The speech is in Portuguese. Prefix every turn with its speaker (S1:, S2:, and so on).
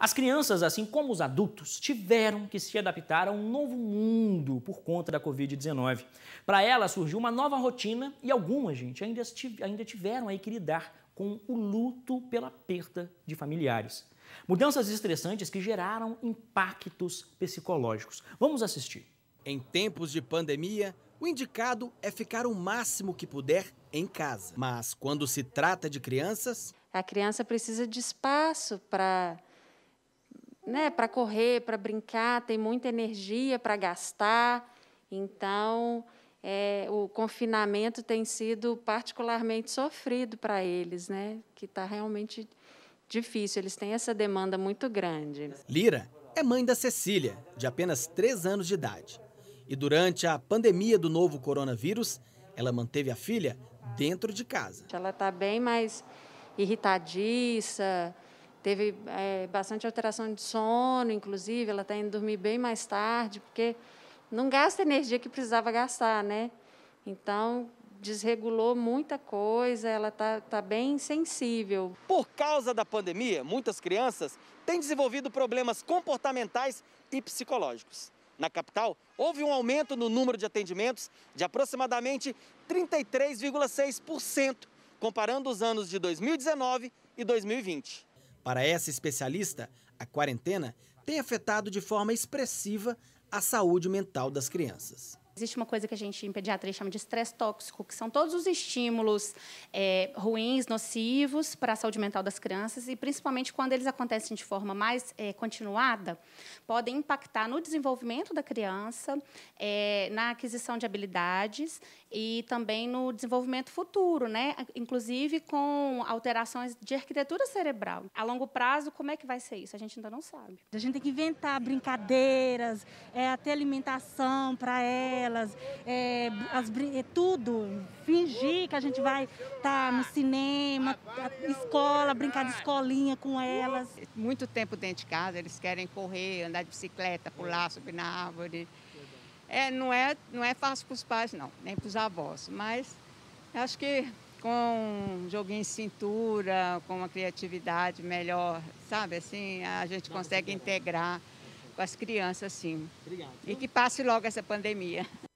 S1: As crianças, assim como os adultos, tiveram que se adaptar a um novo mundo por conta da Covid-19. Para elas surgiu uma nova rotina e algumas, gente, ainda, tiveram aí que lidar com o luto pela perda de familiares. Mudanças estressantes que geraram impactos psicológicos. Vamos assistir. Em tempos de pandemia, o indicado é ficar o máximo que puder em casa. Mas quando se trata de crianças.
S2: A criança precisa de espaço para né, para correr, para brincar, tem muita energia para gastar. Então, é, o confinamento tem sido particularmente sofrido para eles, né? Que está realmente difícil. Eles têm essa demanda muito grande.
S1: Lira é mãe da Cecília, de apenas 3 anos de idade. E durante a pandemia do novo coronavírus, ela manteve a filha dentro de casa.
S2: Ela está bem mais irritadiça, Teve é, bastante alteração de sono, inclusive, ela está indo dormir bem mais tarde, porque não gasta a energia que precisava gastar, né? Então, desregulou muita coisa, ela está tá bem sensível.
S1: Por causa da pandemia, muitas crianças têm desenvolvido problemas comportamentais e psicológicos. Na capital, houve um aumento no número de atendimentos de aproximadamente 33,6%, comparando os anos de 2019 e 2020. Para essa especialista, a quarentena tem afetado de forma expressiva a saúde mental das crianças.
S3: Existe uma coisa que a gente em pediatria chama de estresse tóxico, que são todos os estímulos é, ruins, nocivos para a saúde mental das crianças, e principalmente quando eles acontecem de forma mais é, continuada, podem impactar no desenvolvimento da criança, é, na aquisição de habilidades e também no desenvolvimento futuro, né? inclusive com alterações de arquitetura cerebral. A longo prazo, como é que vai ser isso? A gente ainda não sabe. A gente tem que inventar brincadeiras, é, até alimentação para ela novelas, é, as, é tudo. Fingir que a gente vai estar
S4: tá no cinema, escola, brincar de escolinha com elas. Muito tempo dentro de casa, eles querem correr, andar de bicicleta, pular, subir na árvore. É, não, é, não é fácil para os pais, não, nem para os avós, mas acho que com um joguinho em cintura, com uma criatividade melhor, sabe? Assim, a gente consegue integrar para as crianças, sim. Obrigado. E que passe logo essa pandemia.